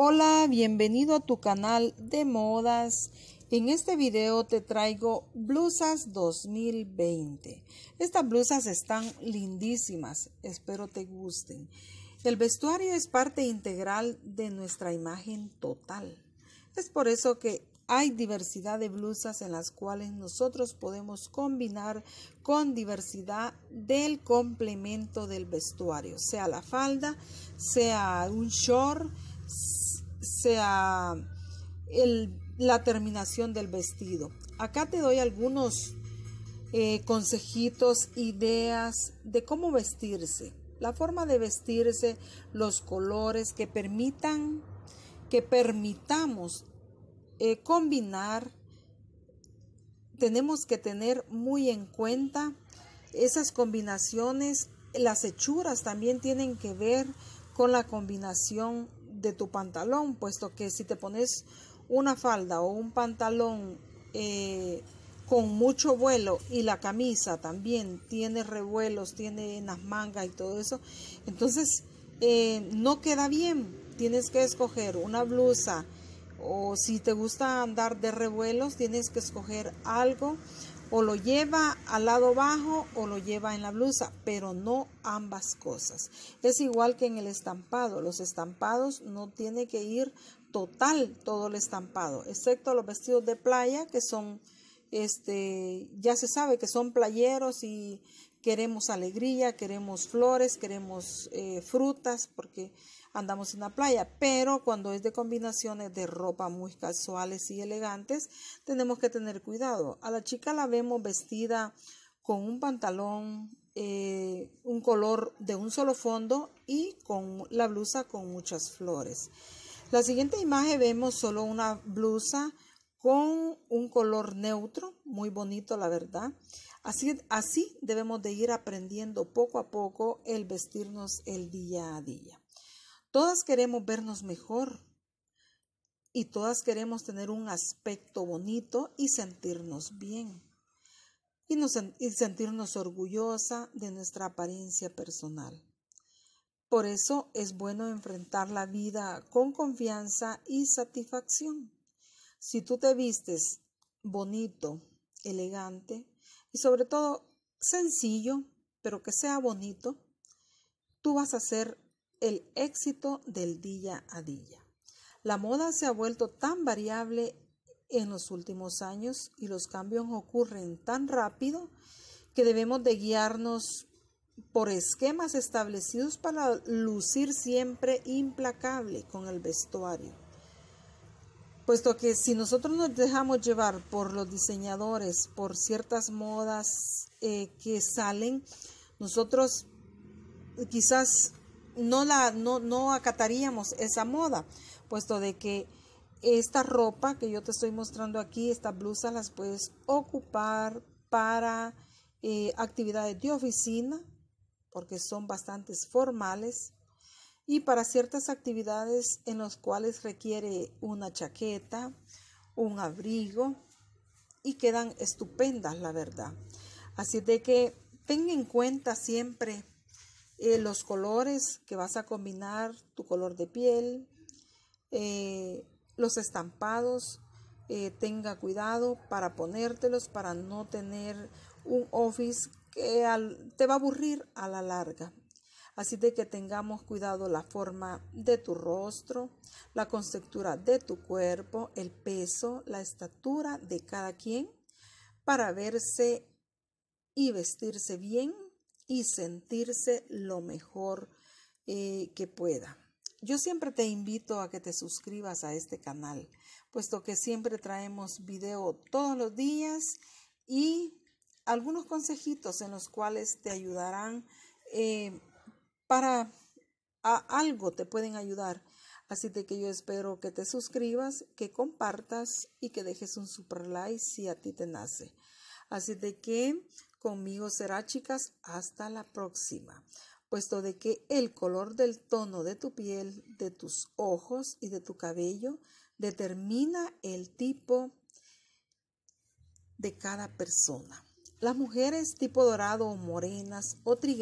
Hola, bienvenido a tu canal de modas. En este video te traigo blusas 2020. Estas blusas están lindísimas, espero te gusten. El vestuario es parte integral de nuestra imagen total. Es por eso que hay diversidad de blusas en las cuales nosotros podemos combinar con diversidad del complemento del vestuario, sea la falda, sea un short, sea el, la terminación del vestido. Acá te doy algunos eh, consejitos, ideas de cómo vestirse, la forma de vestirse, los colores que permitan, que permitamos eh, combinar. Tenemos que tener muy en cuenta esas combinaciones, las hechuras también tienen que ver con la combinación de tu pantalón, puesto que si te pones una falda o un pantalón eh, con mucho vuelo y la camisa también tiene revuelos, tiene las mangas y todo eso, entonces eh, no queda bien. Tienes que escoger una blusa o si te gusta andar de revuelos, tienes que escoger algo o lo lleva al lado bajo o lo lleva en la blusa, pero no ambas cosas. Es igual que en el estampado, los estampados no tiene que ir total todo el estampado, excepto los vestidos de playa que son este ya se sabe que son playeros y Queremos alegría, queremos flores, queremos eh, frutas, porque andamos en la playa, pero cuando es de combinaciones de ropa muy casuales y elegantes, tenemos que tener cuidado. A la chica la vemos vestida con un pantalón, eh, un color de un solo fondo y con la blusa con muchas flores. La siguiente imagen vemos solo una blusa con un color neutro, muy bonito la verdad. Así, así debemos de ir aprendiendo poco a poco el vestirnos el día a día. Todas queremos vernos mejor y todas queremos tener un aspecto bonito y sentirnos bien y, nos, y sentirnos orgullosa de nuestra apariencia personal. Por eso es bueno enfrentar la vida con confianza y satisfacción. Si tú te vistes bonito, elegante y sobre todo sencillo, pero que sea bonito, tú vas a ser el éxito del día a día. La moda se ha vuelto tan variable en los últimos años y los cambios ocurren tan rápido que debemos de guiarnos por esquemas establecidos para lucir siempre implacable con el vestuario puesto que si nosotros nos dejamos llevar por los diseñadores, por ciertas modas eh, que salen, nosotros quizás no, la, no, acataríamos esa moda, puesto de que esta ropa que yo te estoy mostrando aquí, esta blusa, las puedes ocupar para eh, actividades de oficina, porque son bastante formales, y para ciertas actividades en las cuales requiere una chaqueta, un abrigo y quedan estupendas, la verdad. Así de que ten en cuenta siempre eh, los colores que vas a combinar, tu color de piel, eh, los estampados, eh, tenga cuidado para ponértelos, para no tener un office que te va a aburrir a la larga. Así de que tengamos cuidado la forma de tu rostro, la conceptura de tu cuerpo, el peso, la estatura de cada quien para verse y vestirse bien y sentirse lo mejor eh, que pueda. Yo siempre te invito a que te suscribas a este canal, puesto que siempre traemos video todos los días y algunos consejitos en los cuales te ayudarán eh, para algo te pueden ayudar. Así de que yo espero que te suscribas, que compartas y que dejes un super like si a ti te nace. Así de que conmigo será chicas hasta la próxima, puesto de que el color del tono de tu piel, de tus ojos y de tu cabello determina el tipo de cada persona. Las mujeres tipo dorado o morenas o trigueñas